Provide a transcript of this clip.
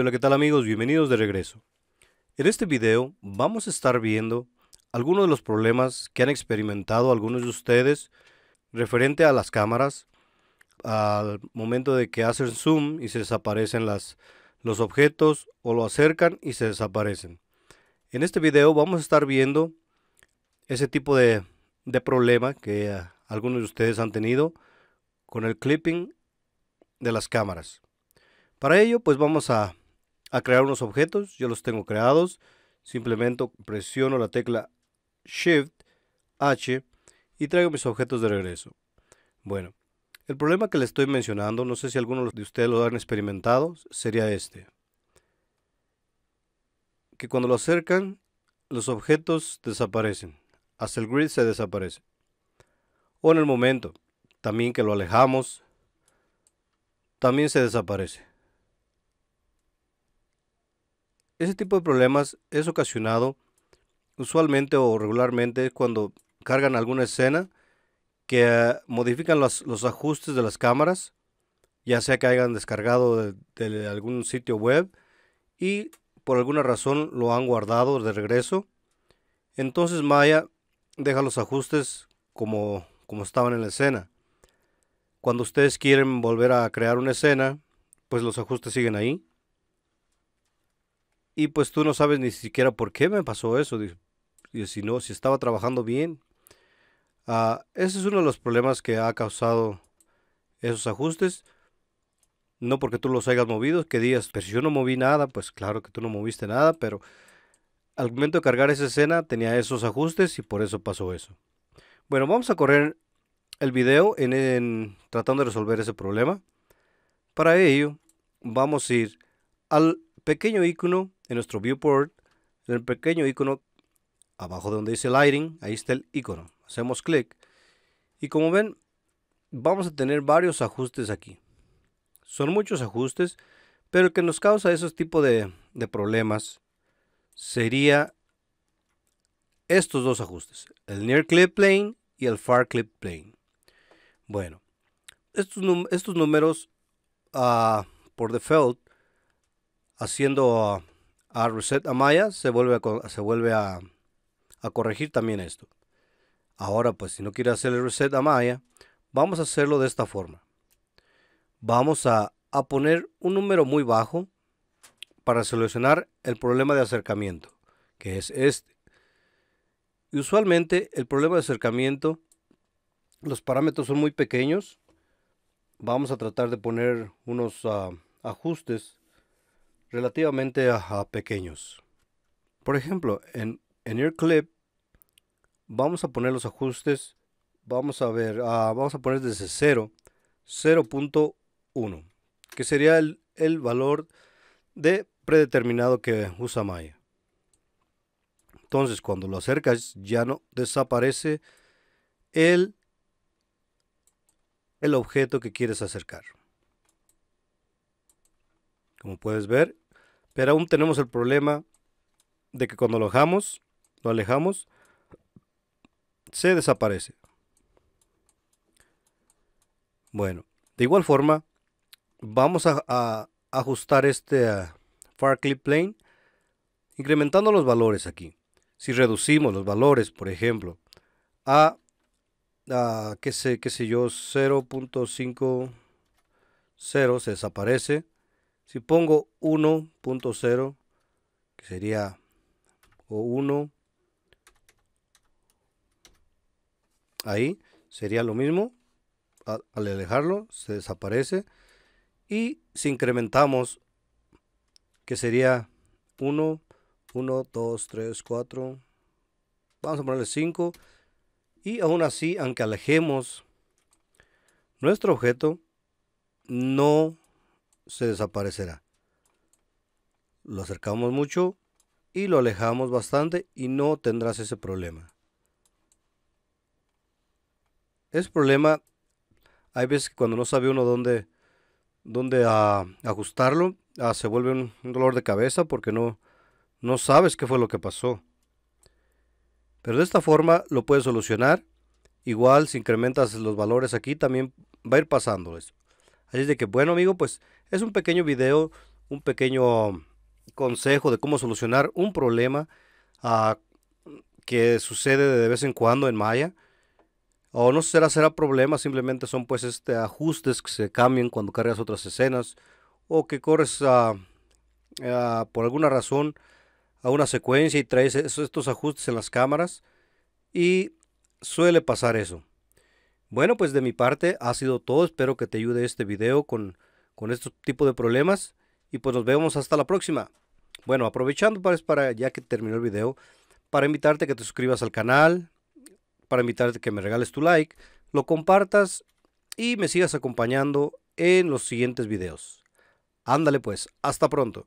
hola, ¿qué tal amigos? Bienvenidos de regreso. En este video vamos a estar viendo algunos de los problemas que han experimentado algunos de ustedes referente a las cámaras al momento de que hacen zoom y se desaparecen las, los objetos o lo acercan y se desaparecen. En este video vamos a estar viendo ese tipo de, de problema que eh, algunos de ustedes han tenido con el clipping de las cámaras. Para ello, pues vamos a, crear unos objetos. Yo los tengo creados. Simplemente presiono la tecla Shift H y traigo mis objetos de regreso. Bueno, el problema que le estoy mencionando, no sé si alguno de ustedes lo han experimentado, sería este. Que cuando lo acercan, los objetos desaparecen. Hasta el grid se desaparece. O en el momento, también que lo alejamos, también se desaparece. Ese tipo de problemas es ocasionado usualmente o regularmente cuando cargan alguna escena que eh, modifican los, ajustes de las cámaras, ya sea que hayan descargado de, de, algún sitio web y por alguna razón lo han guardado de regreso. Entonces Maya deja los ajustes como, como estaban en la escena. Cuando ustedes quieren volver a crear una escena, pues los ajustes siguen ahí. Y pues tú no sabes ni siquiera por qué me pasó eso. Y si no, si estaba trabajando bien. Ah, ese es uno de los problemas que ha causado esos ajustes. No porque tú los hayas movido, que digas, pero si yo no moví nada, pues claro que tú no moviste nada, pero al momento de cargar esa escena tenía esos ajustes y por eso pasó eso. Bueno, vamos a correr el video en tratando de resolver ese problema. Para ello, vamos a ir al pequeño icono en nuestro viewport, en el pequeño icono abajo de donde dice Lighting, ahí está el icono. Hacemos clic y como ven, vamos a tener varios ajustes aquí. Son muchos ajustes, pero el que nos causa esos tipo de, problemas sería estos dos ajustes, el Near Clip Plane y el Far Clip Plane. Bueno, estos, estos números ah, por default haciendo ah, a, reset a Maya, se vuelve, a, se vuelve a, corregir también esto. Ahora, pues si no quiere hacer el reset a Maya, vamos a hacerlo de esta forma. Vamos a, poner un número muy bajo para solucionar el problema de acercamiento, que es este. Y usualmente el problema de acercamiento, los parámetros son muy pequeños. Vamos a tratar de poner unos ah, ajustes relativamente a, pequeños. Por ejemplo, en, en Clip vamos a poner los ajustes, vamos a ver, ah, vamos a poner desde 0, 0.1, que sería el, el valor de predeterminado que usa Maya. Entonces, cuando lo acercas, ya no desaparece el, el objeto que quieres acercar. Como puedes ver, pero aún tenemos el problema de que cuando lo dejamos, lo alejamos, se desaparece. Bueno, de igual forma, vamos a, ajustar este ah, far clip plane incrementando los valores aquí. Si reducimos los valores, por ejemplo, a, a qué, sé, sé yo, 0.50 se desaparece. Si pongo 1.0, que sería o 1, ahí sería lo mismo. Al alejarlo se desaparece. Y si incrementamos, que sería 1, 1, 2, 3, 4, vamos a ponerle 5. Y aún así, aunque alejemos nuestro objeto, no se desaparecerá. Lo acercamos mucho y lo alejamos bastante y no tendrás ese problema. Ese problema hay veces que cuando no sabe uno dónde, dónde ah, ajustarlo, ah, se vuelve un, dolor de cabeza porque no, no sabes qué fue lo que pasó. Pero de esta forma lo puedes solucionar. Igual si incrementas los valores aquí también va a ir pasándoles. Así de que bueno amigo, pues es un pequeño video, un pequeño consejo de cómo solucionar un problema ah, que sucede de vez en cuando en Maya. O no será, será problema, simplemente son pues este ajustes que se cambian cuando cargas otras escenas o que corres ah, ah, por alguna razón a una secuencia y traes estos ajustes en las cámaras y suele pasar eso. Bueno, pues de mi parte ha sido todo. Espero que te ayude este video con con este tipo de problemas. Y pues nos vemos hasta la próxima. Bueno, aprovechando para, pues, para ya que terminó el video, para invitarte a que te suscribas al canal, para invitarte a que me regales tu like, lo compartas y me sigas acompañando en los siguientes videos. Ándale pues, hasta pronto.